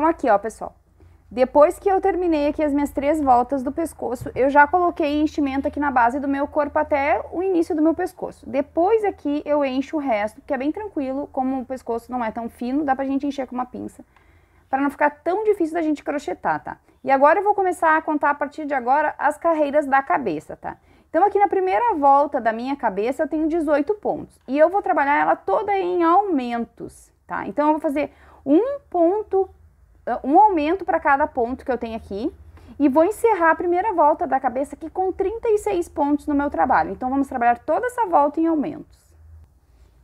Então aqui, ó, pessoal. Depois que eu terminei aqui as minhas três voltas do pescoço, eu já coloquei enchimento aqui na base do meu corpo até o início do meu pescoço. Depois aqui eu encho o resto, que é bem tranquilo, como o pescoço não é tão fino, dá pra gente encher com uma pinça. Pra não ficar tão difícil da gente crochetar, tá? E agora eu vou começar a contar a partir de agora as carreiras da cabeça, tá? Então aqui na primeira volta da minha cabeça eu tenho 18 pontos. E eu vou trabalhar ela toda em aumentos, tá? Então eu vou fazer um ponto eh, um aumento para cada ponto que eu tenho aqui. E vou encerrar a primeira volta da cabeça aqui com 36 pontos no meu trabalho. Então, vamos trabalhar toda essa volta em aumentos.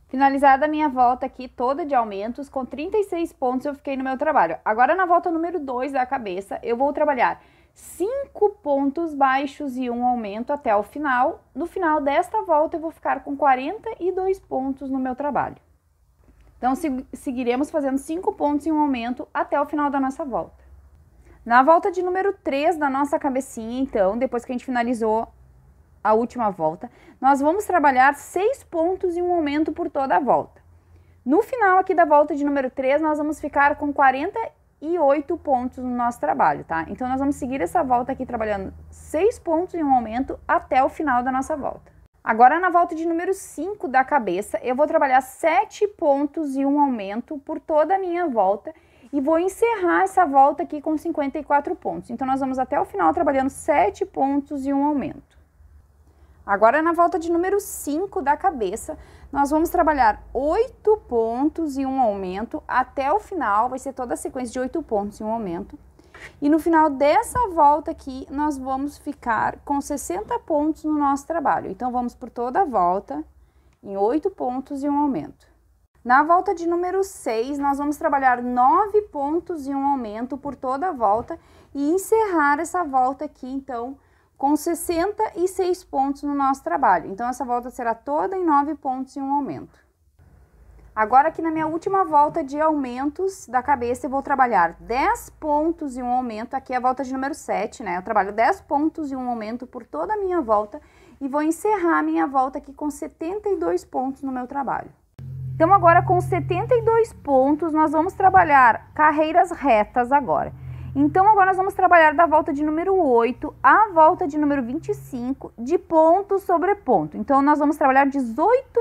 Finalizada a minha volta aqui toda de aumentos, com 36 pontos eu fiquei no meu trabalho. Agora, na volta número 2 da cabeça, eu vou trabalhar 5 pontos baixos e um aumento até o final. No final desta volta, eu vou ficar com 42 pontos no meu trabalho. Então, seguiremos fazendo cinco pontos em um aumento até o final da nossa volta. Na volta de número 3 da nossa cabecinha, então, depois que a gente finalizou a última volta, nós vamos trabalhar seis pontos em um aumento por toda a volta. No final aqui da volta de número 3, nós vamos ficar com 48 pontos no nosso trabalho, tá? Então, nós vamos seguir essa volta aqui trabalhando seis pontos em um aumento até o final da nossa volta. Agora, na volta de número 5 da cabeça, eu vou trabalhar 7 pontos e um aumento por toda a minha volta e vou encerrar essa volta aqui com 54 pontos. Então, nós vamos até o final trabalhando 7 pontos e um aumento. Agora, na volta de número 5 da cabeça, nós vamos trabalhar 8 pontos e um aumento até o final, vai ser toda a sequência de 8 pontos e um aumento. E no final dessa volta aqui, nós vamos ficar com 60 pontos no nosso trabalho. Então, vamos por toda a volta, em 8 pontos e um aumento. Na volta de número 6, nós vamos trabalhar 9 pontos e um aumento por toda a volta e encerrar essa volta aqui, então, com 66 pontos no nosso trabalho. Então, essa volta será toda em 9 pontos e um aumento. Agora aqui na minha última volta de aumentos da cabeça, eu vou trabalhar 10 pontos e um aumento, aqui é a volta de número 7, né? Eu trabalho 10 pontos e um aumento por toda a minha volta e vou encerrar a minha volta aqui com 72 pontos no meu trabalho. Então agora com 72 pontos nós vamos trabalhar carreiras retas agora. Então agora nós vamos trabalhar da volta de número 8 à volta de número 25 de ponto sobre ponto. Então nós vamos trabalhar 18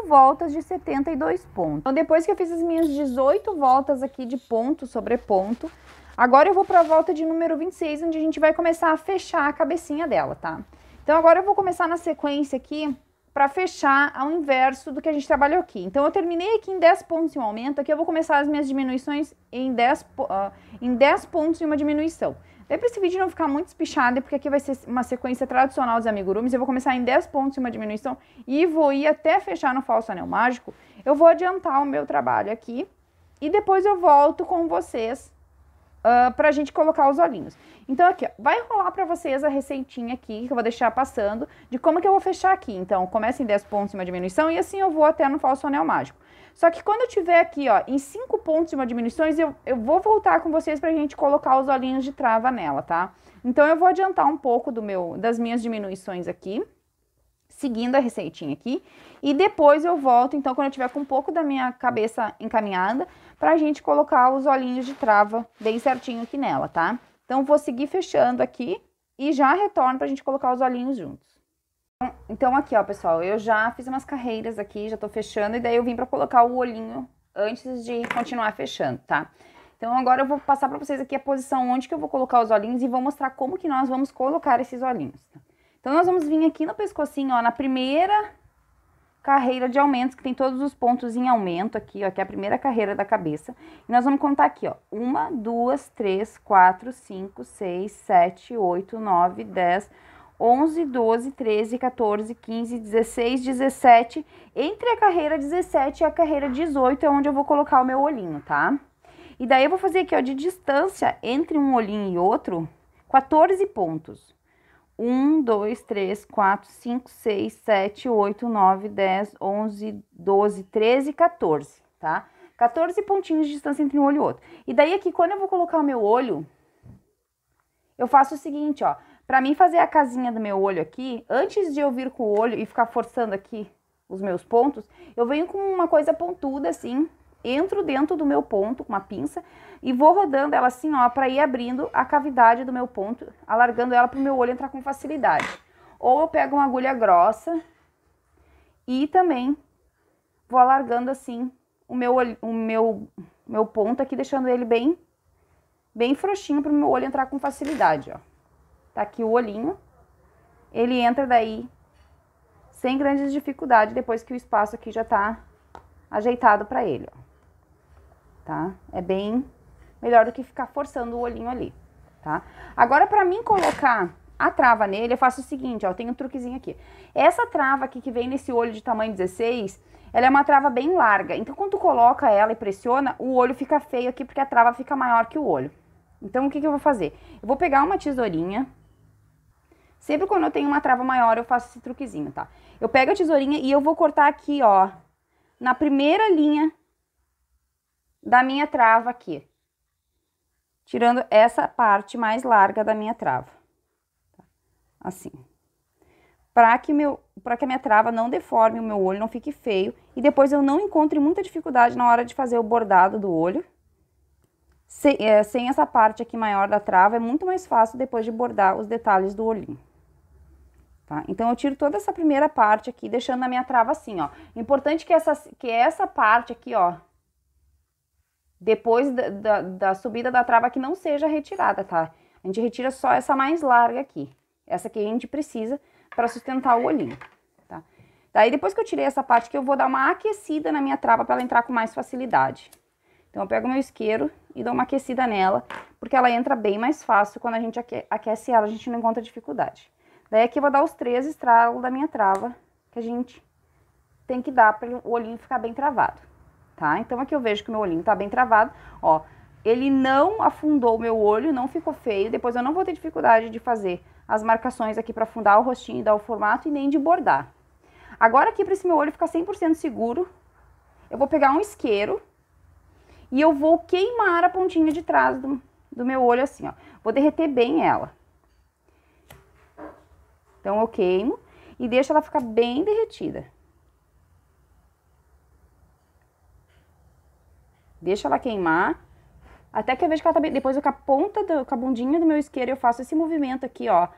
voltas de 72 pontos. Então depois que eu fiz as minhas 18 voltas aqui de ponto sobre ponto, agora eu vou para a volta de número 26, onde a gente vai começar a fechar a cabecinha dela, tá? Então agora eu vou começar na sequência aqui para fechar ao inverso do que a gente trabalhou aqui. Então, eu terminei aqui em 10 pontos em um aumento, aqui eu vou começar as minhas diminuições em 10, uh, ah, em 10 pontos em uma diminuição. Daí para esse vídeo não ficar muito espichado, é porque aqui vai ser uma sequência tradicional dos amigurumis, eu vou começar em 10 pontos em uma diminuição e vou ir até fechar no falso anel mágico. Eu vou adiantar o meu trabalho aqui e depois eu volto com vocês uh, ah, para a gente colocar os olhinhos. Então aqui, ó, vai rolar para vocês a receitinha aqui, que eu vou deixar passando, de como que eu vou fechar aqui. Então, começa em 10 pontos de uma diminuição e assim eu vou até no falso anel mágico. Só que quando eu tiver aqui, ó, em 5 pontos de uma diminuição, eu, eu vou voltar com vocês para a gente colocar os olhinhos de trava nela, tá? Então, eu vou adiantar um pouco do meu, das minhas diminuições aqui seguindo a receitinha aqui. E depois eu volto, então, quando eu tiver com um pouco da minha cabeça encaminhada, pra gente colocar os olhinhos de trava bem certinho aqui nela, tá? Então, vou seguir fechando aqui e já retorno pra gente colocar os olhinhos juntos. Então, aqui, ó, pessoal, eu já fiz umas carreiras aqui, já tô fechando, e daí eu vim pra colocar o olhinho antes de continuar fechando, tá? Então, agora eu vou passar pra vocês aqui a posição onde que eu vou colocar os olhinhos e vou mostrar como que nós vamos colocar esses olhinhos, tá? Então, nós vamos vir aqui no pescocinho, ó, na primeira carreira de aumentos, que tem todos os pontos em aumento aqui, ó, que é a primeira carreira da cabeça. E nós vamos contar aqui, ó, uma, duas, três, quatro, cinco, seis, sete, oito, nove, dez, 11, 12, 13, 14, 15, 16, 17. Entre a carreira 17 e a carreira 18 é onde eu vou colocar o meu olhinho, tá? E daí eu vou fazer aqui, ó, de distância entre um olhinho e outro, 14 pontos. 1, 2, 3, 4, 5, 6, 7, 8, 9, 10, 11, 12, 13 14, tá? 14 pontinhos de distância entre um olho e outro. E daí aqui, quando eu vou colocar o meu olho, eu faço o seguinte, ó. Pra mim fazer a casinha do meu olho aqui, antes de eu vir com o olho e ficar forçando aqui os meus pontos, eu venho com uma coisa pontuda assim, entro dentro do meu ponto com uma pinça e vou rodando ela assim, ó, para ir abrindo a cavidade do meu ponto, alargando ela para o meu olho entrar com facilidade. Ou eu pego uma agulha grossa e também vou alargando assim o meu o meu meu ponto aqui, deixando ele bem bem frouxinho para o meu olho entrar com facilidade, ó. Tá aqui o olhinho. Ele entra daí sem grandes dificuldades depois que o espaço aqui já tá ajeitado para ele, ó tá? É bem melhor do que ficar forçando o olhinho ali, tá? Agora, pra mim colocar a trava nele, eu faço o seguinte, ó, eu tenho um truquezinho aqui. Essa trava aqui que vem nesse olho de tamanho 16, ela é uma trava bem larga. Então, quando tu coloca ela e pressiona, o olho fica feio aqui, porque a trava fica maior que o olho. Então, o que, que eu vou fazer? Eu vou pegar uma tesourinha, Sempre quando eu tenho uma trava maior, eu faço esse truquezinho, tá? Eu pego a tesourinha e eu vou cortar aqui, ó, na primeira linha da minha trava aqui. Tirando essa parte mais larga da minha trava. Tá? Assim. Para que, meu, que a minha trava não deforme o meu olho, não fique feio. E depois eu não encontre muita dificuldade na hora de fazer o bordado do olho. Sem, é, sem essa parte aqui maior da trava, é muito mais fácil depois de bordar os detalhes do olhinho. Tá? Então, eu tiro toda essa primeira parte aqui, deixando a minha trava assim, ó. Importante que essa, que essa parte aqui, ó, depois da, da, da, subida da trava que não seja retirada, tá? A gente retira só essa mais larga aqui, essa que a gente precisa para sustentar o olhinho, tá? Daí depois que eu tirei essa parte aqui, eu vou dar uma aquecida na minha trava para ela entrar com mais facilidade. Então eu pego meu isqueiro e dou uma aquecida nela, porque ela entra bem mais fácil quando a gente aquece ela, a gente não encontra dificuldade. Daí aqui eu vou dar os três estralos da minha trava, que a gente tem que dar para o olhinho ficar bem travado tá? Então aqui eu vejo que meu olhinho tá bem travado, ó. Ele não afundou o meu olho, não ficou feio. Depois eu não vou ter dificuldade de fazer as marcações aqui para afundar o rostinho e dar o formato e nem de bordar. Agora aqui para esse meu olho ficar 100% seguro, eu vou pegar um isqueiro e eu vou queimar a pontinha de trás do, do meu olho assim, ó. Vou derreter bem ela. Então eu queimo e deixo ela ficar bem derretida. deixa ela queimar. Até que eu vejo que ela tá bem. Depois eu com a ponta, do, com a bundinha do meu isqueiro, eu faço esse movimento aqui, ó.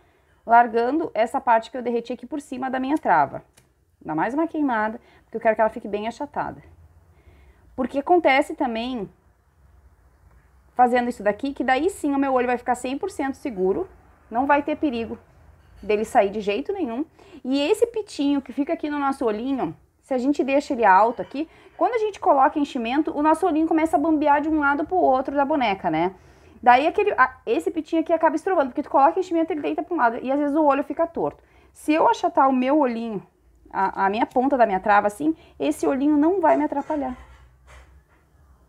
Largando essa parte que eu derreti aqui por cima da minha trava. Dá mais uma queimada, porque eu quero que ela fique bem achatada. Porque acontece também, fazendo isso daqui, que daí sim o meu olho vai ficar 100% seguro. Não vai ter perigo dele sair de jeito nenhum. E esse pitinho que fica aqui no nosso olhinho, se a gente deixa ele alto aqui, quando a gente coloca enchimento, o nosso olhinho começa a bambear de um lado pro outro da boneca, né? Daí aquele, esse pitinho aqui acaba estrovando, porque tu coloca enchimento, ele deita para um lado e às vezes o olho fica torto. Se eu achatar o meu olhinho, a, a minha ponta da minha trava assim, esse olhinho não vai me atrapalhar.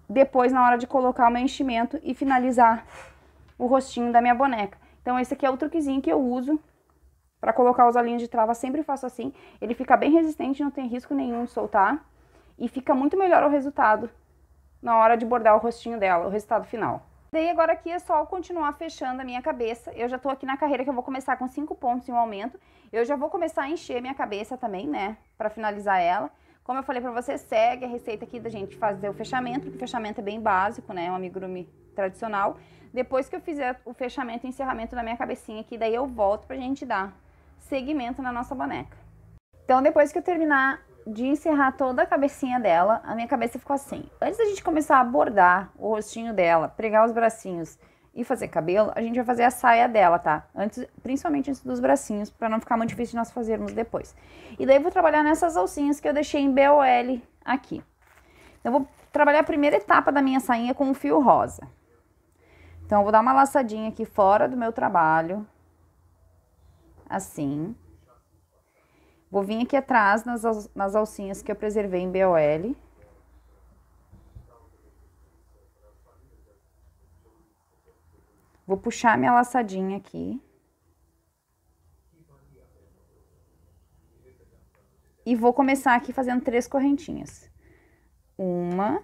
Depois, na hora de colocar o meu enchimento e finalizar o rostinho da minha boneca. Então, esse aqui é o truquezinho que eu uso para colocar os alinhos de trava, sempre faço assim. Ele fica bem resistente, não tem risco nenhum de soltar. E fica muito melhor o resultado na hora de bordar o rostinho dela, o resultado final. Daí agora aqui é só continuar fechando a minha cabeça. Eu já tô aqui na carreira que eu vou começar com cinco pontos em um aumento. Eu já vou começar a encher minha cabeça também, né? Pra finalizar ela. Como eu falei pra você, segue a receita aqui da gente fazer o fechamento, porque o fechamento é bem básico, né? É um amigurumi tradicional. Depois que eu fizer o fechamento e encerramento da minha cabecinha aqui, daí eu volto pra gente dar segmento na nossa boneca. Então, depois que eu terminar de encerrar toda a cabecinha dela, a minha cabeça ficou assim. Antes da gente começar a bordar o rostinho dela, pregar os bracinhos e fazer cabelo, a gente vai fazer a saia dela, tá? Antes, principalmente antes dos bracinhos, para não ficar muito difícil de nós fazermos depois. E daí vou trabalhar nessas alcinhas que eu deixei em BOL aqui. Então, vou trabalhar a primeira etapa da minha sainha com o um fio rosa. Então, eu vou dar uma laçadinha aqui fora do meu trabalho, assim. Vou vir aqui atrás nas, nas alcinhas que eu preservei em BOL. Vou puxar minha laçadinha aqui. E vou começar aqui fazendo três correntinhas. Uma.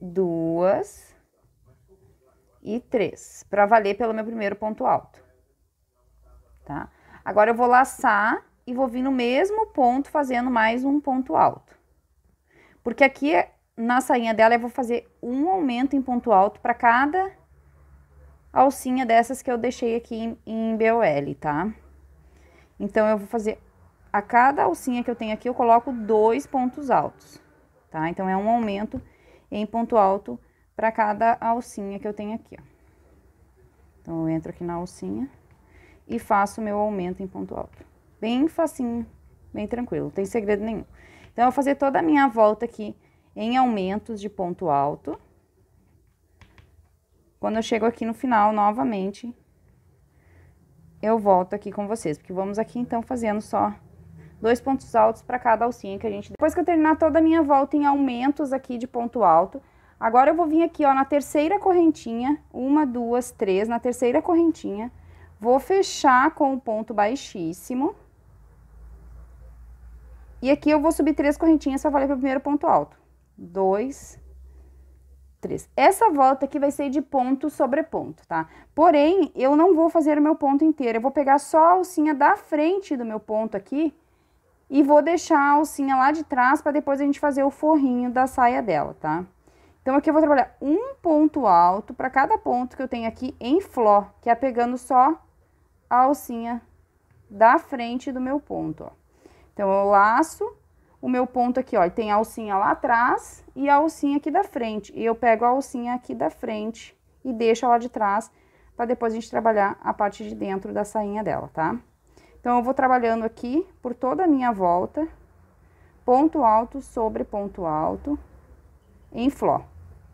Duas. E três. Pra valer pelo meu primeiro ponto alto tá? Agora eu vou laçar e vou vir no mesmo ponto fazendo mais um ponto alto. Porque aqui na sainha dela eu vou fazer um aumento em ponto alto para cada alcinha dessas que eu deixei aqui em, em BOL, tá? Então, eu vou fazer a cada alcinha que eu tenho aqui, eu coloco dois pontos altos, tá? Então, é um aumento em ponto alto para cada alcinha que eu tenho aqui, ó. Então, eu entro aqui na alcinha e faço meu aumento em ponto alto. Bem facinho, bem tranquilo, não tem segredo nenhum. Então, eu vou fazer toda a minha volta aqui em aumentos de ponto alto. Quando eu chego aqui no final, novamente, eu volto aqui com vocês, porque vamos aqui, então, fazendo só dois pontos altos para cada alcinha que a gente... Depois que eu terminar toda a minha volta em aumentos aqui de ponto alto, agora eu vou vir aqui, ó, na terceira correntinha, uma, duas, três, na terceira correntinha, Vou fechar com o um ponto baixíssimo. E aqui eu vou subir três correntinhas pra valer pro primeiro ponto alto. Dois, três. Essa volta aqui vai ser de ponto sobre ponto, tá? Porém, eu não vou fazer o meu ponto inteiro. Eu vou pegar só a alcinha da frente do meu ponto aqui e vou deixar a alcinha lá de trás para depois a gente fazer o forrinho da saia dela, tá? Então, aqui eu vou trabalhar um ponto alto para cada ponto que eu tenho aqui em flor, que é pegando só a alcinha da frente do meu ponto, ó. Então, eu laço o meu ponto aqui, ó, e tem a alcinha lá atrás e a alcinha aqui da frente. E eu pego a alcinha aqui da frente e deixo ela de trás para depois a gente trabalhar a parte de dentro da sainha dela, tá? Então, eu vou trabalhando aqui por toda a minha volta, ponto alto sobre ponto alto em fló,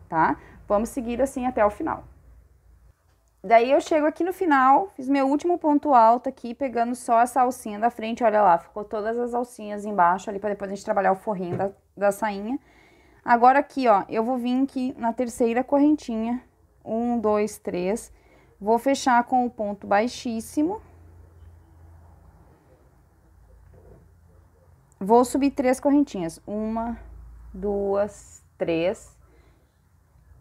tá? Vamos seguir assim até o final. Daí eu chego aqui no final, fiz meu último ponto alto aqui, pegando só essa alcinha da frente, olha lá, ficou todas as alcinhas embaixo ali, para depois a gente trabalhar o forrinho da, da sainha. Agora aqui, ó, eu vou vir aqui na terceira correntinha, um, dois, três, vou fechar com o ponto baixíssimo. Vou subir três correntinhas, uma, duas, três.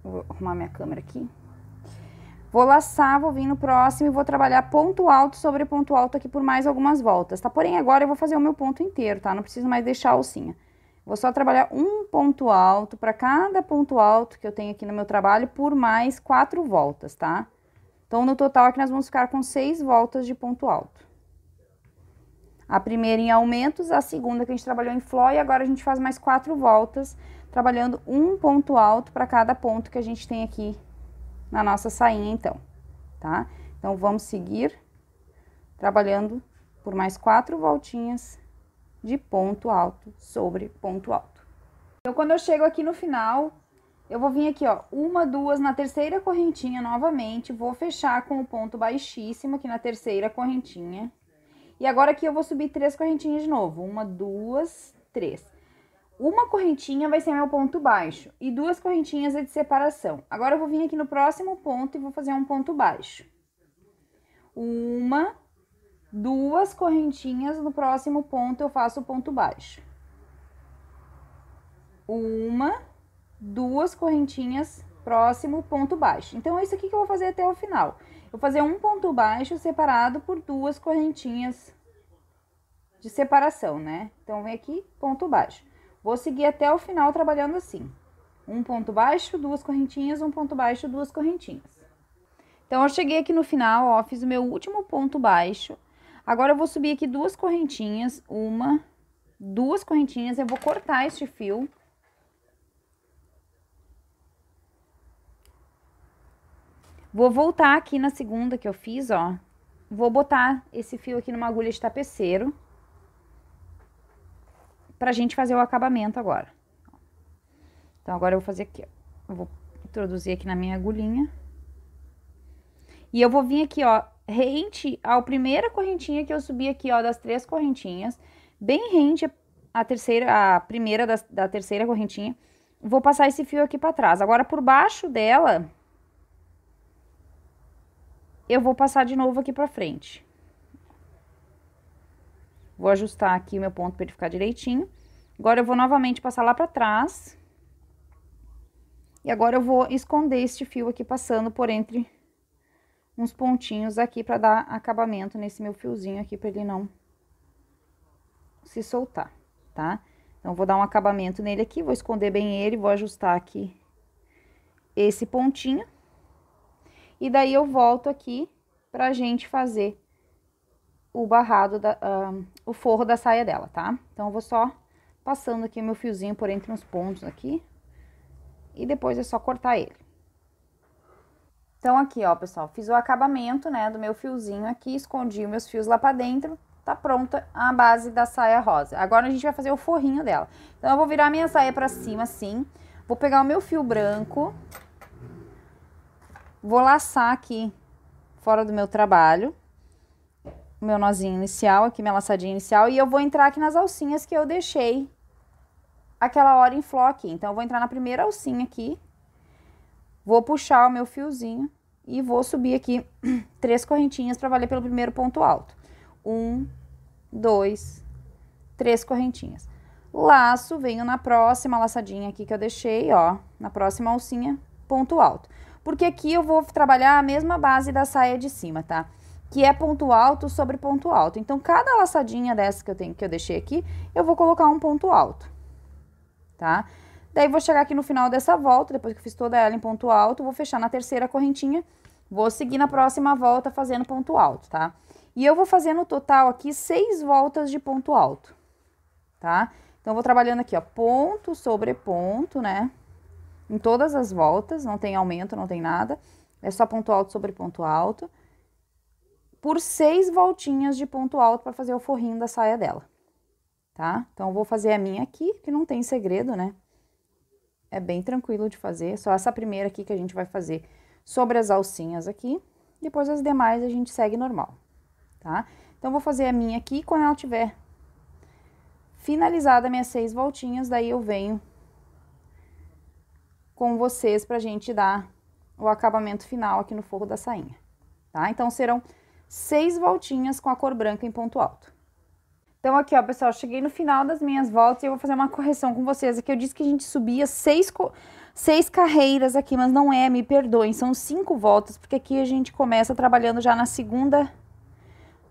Vou arrumar minha câmera aqui. Vou laçar, vou vir no próximo e vou trabalhar ponto alto sobre ponto alto aqui por mais algumas voltas, tá? Porém, agora eu vou fazer o meu ponto inteiro, tá? Não preciso mais deixar a alcinha. Vou só trabalhar um ponto alto para cada ponto alto que eu tenho aqui no meu trabalho por mais quatro voltas, tá? Então, no total aqui nós vamos ficar com seis voltas de ponto alto. A primeira em aumentos, a segunda que a gente trabalhou em fló e agora a gente faz mais quatro voltas, trabalhando um ponto alto para cada ponto que a gente tem aqui na nossa sainha, então, tá? Então, vamos seguir trabalhando por mais quatro voltinhas de ponto alto sobre ponto alto. Então, quando eu chego aqui no final, eu vou vir aqui, ó, uma, duas, na terceira correntinha novamente, vou fechar com o ponto baixíssimo aqui na terceira correntinha. E agora aqui eu vou subir três correntinhas de novo, uma, duas, três. Uma correntinha vai ser meu ponto baixo e duas correntinhas é de separação. Agora, eu vou vir aqui no próximo ponto e vou fazer um ponto baixo. Uma, duas correntinhas, no próximo ponto eu faço o ponto baixo. Uma, duas correntinhas, próximo ponto baixo. Então, é isso aqui que eu vou fazer até o final. Vou fazer um ponto baixo separado por duas correntinhas de separação, né? Então, vem aqui, ponto baixo. Vou seguir até o final trabalhando assim. Um ponto baixo, duas correntinhas, um ponto baixo, duas correntinhas. Então, eu cheguei aqui no final, ó, fiz o meu último ponto baixo. Agora, eu vou subir aqui duas correntinhas, uma, duas correntinhas, eu vou cortar este fio. Vou voltar aqui na segunda que eu fiz, ó, vou botar esse fio aqui numa agulha de tapeceiro pra gente fazer o acabamento agora. Então, agora eu vou fazer aqui, ó. Eu vou introduzir aqui na minha agulhinha. E eu vou vir aqui, ó, rente à primeira correntinha que eu subi aqui, ó, das três correntinhas. Bem rente a terceira, a primeira da, da terceira correntinha. Vou passar esse fio aqui pra trás. Agora, por baixo dela, eu vou passar de novo aqui pra frente. Vou ajustar aqui o meu ponto para ele ficar direitinho. Agora, eu vou novamente passar lá para trás. E agora, eu vou esconder este fio aqui passando por entre uns pontinhos aqui para dar acabamento nesse meu fiozinho aqui, para ele não se soltar, tá? Então, vou dar um acabamento nele aqui, vou esconder bem ele, vou ajustar aqui esse pontinho. E daí, eu volto aqui pra gente fazer o barrado, da, uh, o forro da saia dela, tá? Então, eu vou só passando aqui meu fiozinho por entre uns pontos aqui. E depois é só cortar ele. Então, aqui, ó, pessoal, fiz o acabamento, né, do meu fiozinho aqui, escondi meus fios lá pra dentro, tá pronta a base da saia rosa. Agora, a gente vai fazer o forrinho dela. Então, eu vou virar minha saia pra cima, assim, vou pegar o meu fio branco, vou laçar aqui fora do meu trabalho, meu nozinho inicial, aqui minha laçadinha inicial, e eu vou entrar aqui nas alcinhas que eu deixei aquela hora em fló Então, eu vou entrar na primeira alcinha aqui, vou puxar o meu fiozinho e vou subir aqui três correntinhas para valer pelo primeiro ponto alto. Um, dois, três correntinhas. Laço, venho na próxima laçadinha aqui que eu deixei, ó, na próxima alcinha, ponto alto. Porque aqui eu vou trabalhar a mesma base da saia de cima, tá? Tá? que é ponto alto sobre ponto alto. Então, cada laçadinha dessa que eu, tenho, que eu deixei aqui, eu vou colocar um ponto alto, tá? Daí, vou chegar aqui no final dessa volta, depois que eu fiz toda ela em ponto alto, vou fechar na terceira correntinha, vou seguir na próxima volta fazendo ponto alto, tá? E eu vou fazer no total aqui seis voltas de ponto alto, tá? Então, vou trabalhando aqui, ó, ponto sobre ponto, né? Em todas as voltas, não tem aumento, não tem nada, é só ponto alto sobre ponto alto por seis voltinhas de ponto alto para fazer o forrinho da saia dela, tá? Então, vou fazer a minha aqui, que não tem segredo, né? É bem tranquilo de fazer, é só essa primeira aqui que a gente vai fazer sobre as alcinhas aqui, depois as demais a gente segue normal, tá? Então, vou fazer a minha aqui, quando ela tiver finalizada minhas seis voltinhas, daí eu venho com vocês pra gente dar o acabamento final aqui no forro da sainha, tá? Então, serão seis voltinhas com a cor branca em ponto alto. Então aqui, ó, pessoal, cheguei no final das minhas voltas e eu vou fazer uma correção com vocês. Aqui eu disse que a gente subia seis, seis carreiras aqui, mas não é, me perdoem, são cinco voltas, porque aqui a gente começa trabalhando já na segunda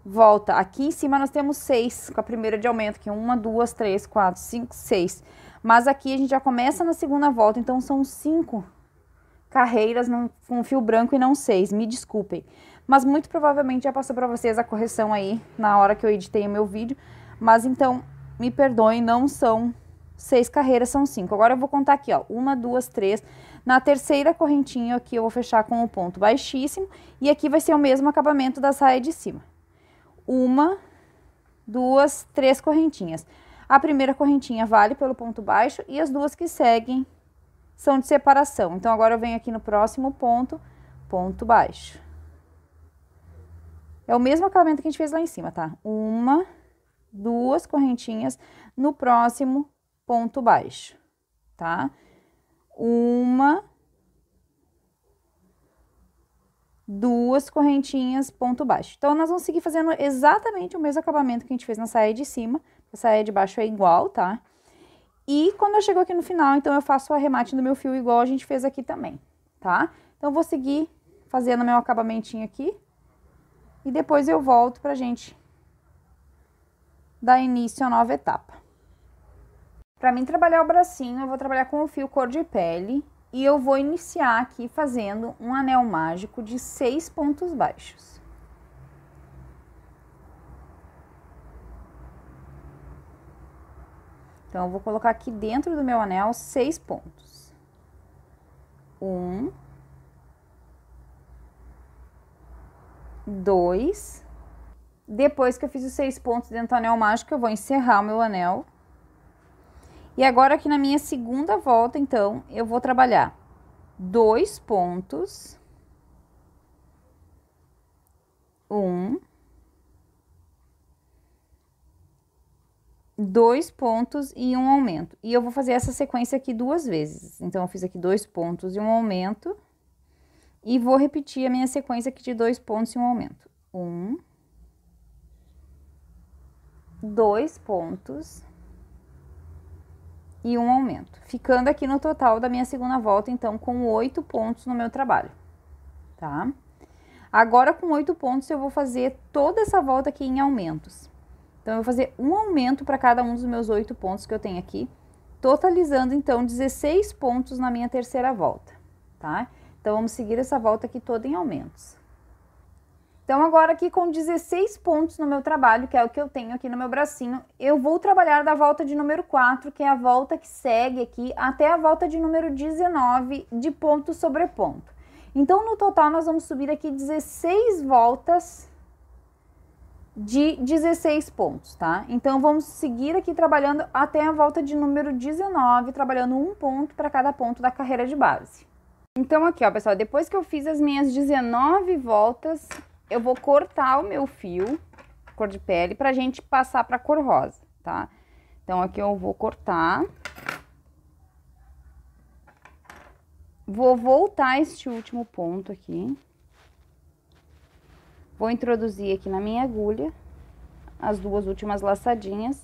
volta. Aqui em cima nós temos seis, com a primeira de aumento, que é uma, duas, três, quatro, cinco, seis. Mas aqui a gente já começa na segunda volta, então são cinco carreiras com um fio branco e não seis, me desculpem mas muito provavelmente já passou para vocês a correção aí na hora que eu editei o meu vídeo. Mas então, me perdoem, não são seis carreiras, são cinco. Agora eu vou contar aqui, ó, uma, duas, três. Na terceira correntinha aqui eu vou fechar com o um ponto baixíssimo e aqui vai ser o mesmo acabamento da saia de cima. Uma, duas, três correntinhas. A primeira correntinha vale pelo ponto baixo e as duas que seguem são de separação. Então, agora eu venho aqui no próximo ponto, ponto baixo. É o mesmo acabamento que a gente fez lá em cima, tá? Uma, duas correntinhas no próximo ponto baixo, tá? Uma, duas correntinhas ponto baixo. Então, nós vamos seguir fazendo exatamente o mesmo acabamento que a gente fez na saia de cima. A saia de baixo é igual, tá? E quando eu chego aqui no final, então, eu faço o arremate do meu fio igual a gente fez aqui também, tá? Então, vou seguir fazendo meu acabamentinho aqui e depois eu volto para a gente dar início à nova etapa. Para mim trabalhar o bracinho, eu vou trabalhar com o fio cor de pele e eu vou iniciar aqui fazendo um anel mágico de seis pontos baixos. Então, eu vou colocar aqui dentro do meu anel seis pontos. Um, dois. Depois que eu fiz os seis pontos dentro do anel mágico, eu vou encerrar o meu anel. E agora aqui na minha segunda volta, então, eu vou trabalhar dois pontos. Um. Dois pontos e um aumento. E eu vou fazer essa sequência aqui duas vezes. Então, eu fiz aqui dois pontos e um aumento. E vou repetir a minha sequência aqui de dois pontos e um aumento. Um, dois pontos e um aumento. Ficando aqui no total da minha segunda volta, então, com oito pontos no meu trabalho, tá? Agora, com oito pontos, eu vou fazer toda essa volta aqui em aumentos. Então, eu vou fazer um aumento para cada um dos meus oito pontos que eu tenho aqui, totalizando, então, 16 pontos na minha terceira volta, tá? Então, vamos seguir essa volta aqui toda em aumentos. Então, agora aqui com 16 pontos no meu trabalho, que é o que eu tenho aqui no meu bracinho, eu vou trabalhar da volta de número 4, que é a volta que segue aqui, até a volta de número 19 de ponto sobre ponto. Então, no total, nós vamos subir aqui 16 voltas de 16 pontos, tá? Então, vamos seguir aqui trabalhando até a volta de número 19, trabalhando um ponto para cada ponto da carreira de base. Então aqui, ó, pessoal, depois que eu fiz as minhas 19 voltas, eu vou cortar o meu fio cor de pele pra gente passar pra cor rosa, tá? Então aqui eu vou cortar. Vou voltar este último ponto aqui. Vou introduzir aqui na minha agulha as duas últimas laçadinhas.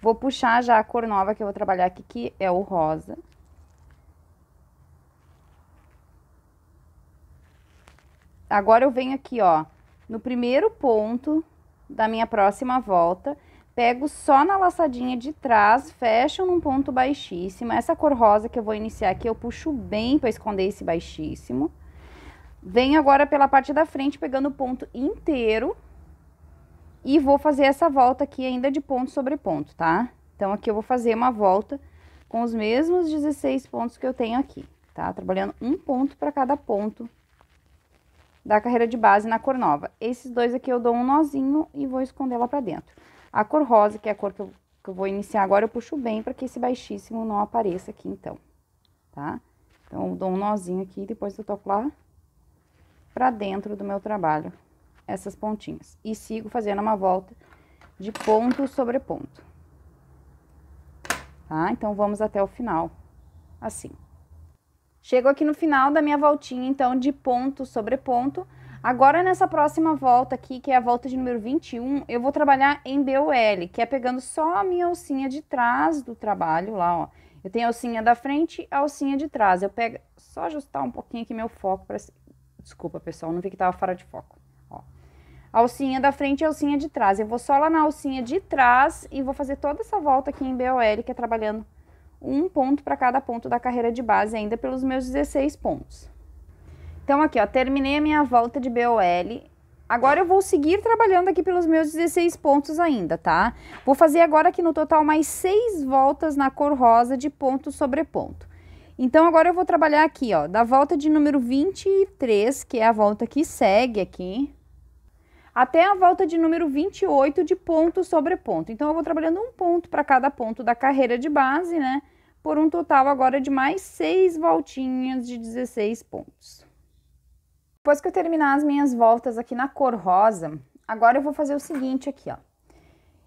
Vou puxar já a cor nova que eu vou trabalhar aqui, que é o rosa. agora eu venho aqui, ó, no primeiro ponto da minha próxima volta, pego só na laçadinha de trás, fecho num ponto baixíssimo. Essa cor rosa que eu vou iniciar aqui, eu puxo bem para esconder esse baixíssimo. Venho agora pela parte da frente, pegando o ponto inteiro. E vou fazer essa volta aqui ainda de ponto sobre ponto, tá? Então, aqui eu vou fazer uma volta com os mesmos 16 pontos que eu tenho aqui, tá? Trabalhando um ponto para cada ponto da carreira de base na cor nova. Esses dois aqui eu dou um nozinho e vou esconder lá pra dentro. A cor rosa, que é a cor que eu, que eu vou iniciar agora, eu puxo bem pra que esse baixíssimo não apareça aqui, então, tá? Então, eu dou um nozinho aqui, e depois eu toco lá pra dentro do meu trabalho, essas pontinhas. E sigo fazendo uma volta de ponto sobre ponto. Tá? Então, vamos até o final, assim. Chego aqui no final da minha voltinha, então, de ponto sobre ponto. Agora, nessa próxima volta aqui, que é a volta de número 21, eu vou trabalhar em BOL, que é pegando só a minha alcinha de trás do trabalho lá, ó. Eu tenho a alcinha da frente a alcinha de trás. Eu pego... Só ajustar um pouquinho aqui meu foco para... Desculpa, pessoal, não vi que tava fora de foco. Ó. Alcinha da frente e alcinha de trás. Eu vou só lá na alcinha de trás e vou fazer toda essa volta aqui em BOL, que é trabalhando um ponto para cada ponto da carreira de base, ainda pelos meus 16 pontos. Então, aqui, ó, terminei a minha volta de BOL. Agora eu vou seguir trabalhando aqui pelos meus 16 pontos ainda, tá? Vou fazer agora aqui no total mais seis voltas na cor rosa de ponto sobre ponto. Então, agora eu vou trabalhar aqui, ó, da volta de número 23, que é a volta que segue aqui, até a volta de número 28 de ponto sobre ponto. Então, eu vou trabalhando um ponto para cada ponto da carreira de base, né? Por um total agora de mais seis voltinhas de 16 pontos. Depois que eu terminar as minhas voltas aqui na cor rosa, agora eu vou fazer o seguinte aqui, ó.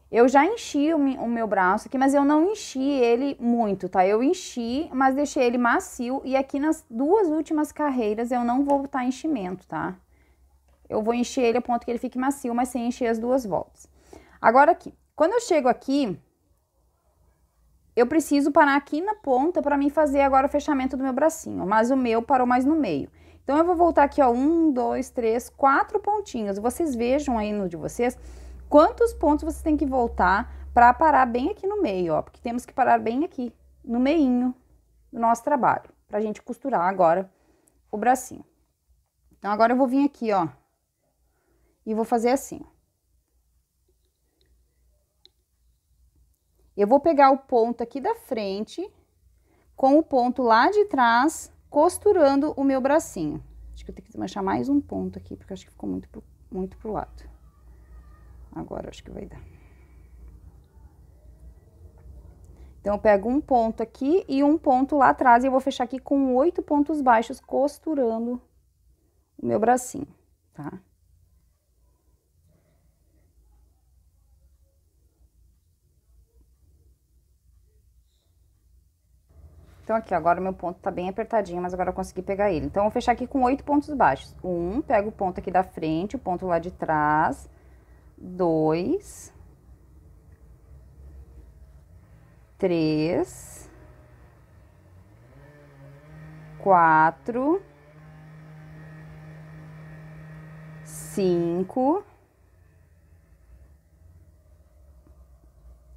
Eu já enchi o, o meu braço aqui, mas eu não enchi ele muito, tá? Eu enchi, mas deixei ele macio e aqui nas duas últimas carreiras eu não vou botar enchimento, tá? eu vou encher ele a ponto que ele fique macio, mas sem encher as duas voltas. Agora aqui, quando eu chego aqui, eu preciso parar aqui na ponta para mim fazer agora o fechamento do meu bracinho, mas o meu parou mais no meio. Então, eu vou voltar aqui, ó, um, dois, três, quatro pontinhos. Vocês vejam aí no de vocês quantos pontos vocês têm que voltar para parar bem aqui no meio, ó, porque temos que parar bem aqui, no meinho do nosso trabalho, pra gente costurar agora o bracinho. Então, agora eu vou vir aqui, ó, e vou fazer assim. Eu vou pegar o ponto aqui da frente com o ponto lá de trás, costurando o meu bracinho. Acho que eu tenho que desmanchar mais um ponto aqui, porque acho que ficou muito pro, muito pro lado. Agora, acho que vai dar. Então, eu pego um ponto aqui e um ponto lá atrás, e eu vou fechar aqui com oito pontos baixos, costurando o meu bracinho, tá? Então, aqui, agora o meu ponto tá bem apertadinho, mas agora eu consegui pegar ele. Então, eu vou fechar aqui com oito pontos baixos. Um, pego o ponto aqui da frente, o ponto lá de trás. Dois. Três. Quatro. Cinco.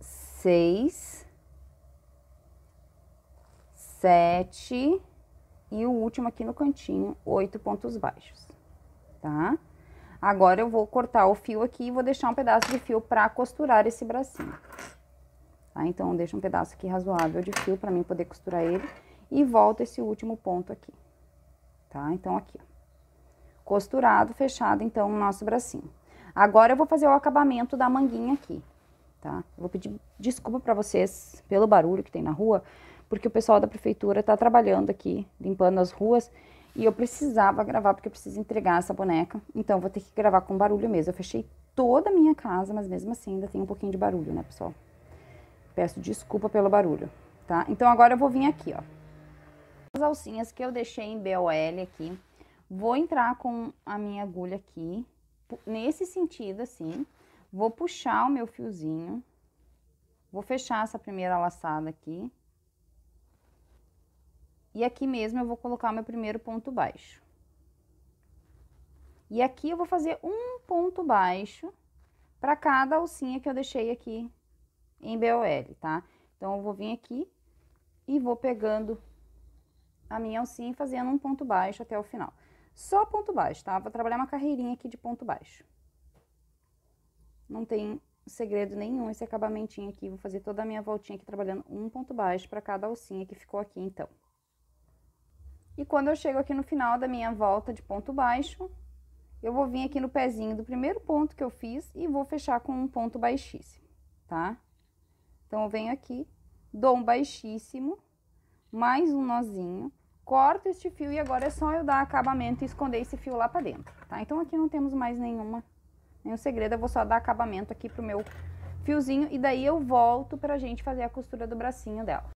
Seis sete e o último aqui no cantinho, oito pontos baixos, tá? Agora, eu vou cortar o fio aqui e vou deixar um pedaço de fio pra costurar esse bracinho. Tá? Então, deixa um pedaço aqui razoável de fio pra mim poder costurar ele. E volta esse último ponto aqui, tá? Então, aqui, ó. Costurado, fechado, então, o nosso bracinho. Agora, eu vou fazer o acabamento da manguinha aqui, tá? Eu vou pedir desculpa pra vocês pelo barulho que tem na rua, porque o pessoal da prefeitura está trabalhando aqui, limpando as ruas, e eu precisava gravar porque eu preciso entregar essa boneca, então vou ter que gravar com barulho mesmo. Eu fechei toda a minha casa, mas mesmo assim ainda tem um pouquinho de barulho, né, pessoal? Peço desculpa pelo barulho, tá? Então agora eu vou vir aqui, ó. As alcinhas que eu deixei em BOL aqui, vou entrar com a minha agulha aqui, nesse sentido assim, vou puxar o meu fiozinho, vou fechar essa primeira laçada aqui, e aqui mesmo eu vou colocar meu primeiro ponto baixo. E aqui eu vou fazer um ponto baixo para cada alcinha que eu deixei aqui em BOL, tá? Então, eu vou vir aqui e vou pegando a minha alcinha e fazendo um ponto baixo até o final. Só ponto baixo, tá? Vou trabalhar uma carreirinha aqui de ponto baixo. Não tem segredo nenhum esse acabamentinho aqui. Vou fazer toda a minha voltinha aqui trabalhando um ponto baixo para cada alcinha que ficou aqui, então. E quando eu chego aqui no final da minha volta de ponto baixo, eu vou vir aqui no pezinho do primeiro ponto que eu fiz e vou fechar com um ponto baixíssimo, tá? Então, eu venho aqui, dou um baixíssimo, mais um nozinho, corto este fio e agora é só eu dar acabamento e esconder esse fio lá pra dentro, tá? Então, aqui não temos mais nenhuma, nenhum segredo, eu vou só dar acabamento aqui pro meu fiozinho e daí eu volto pra gente fazer a costura do bracinho dela.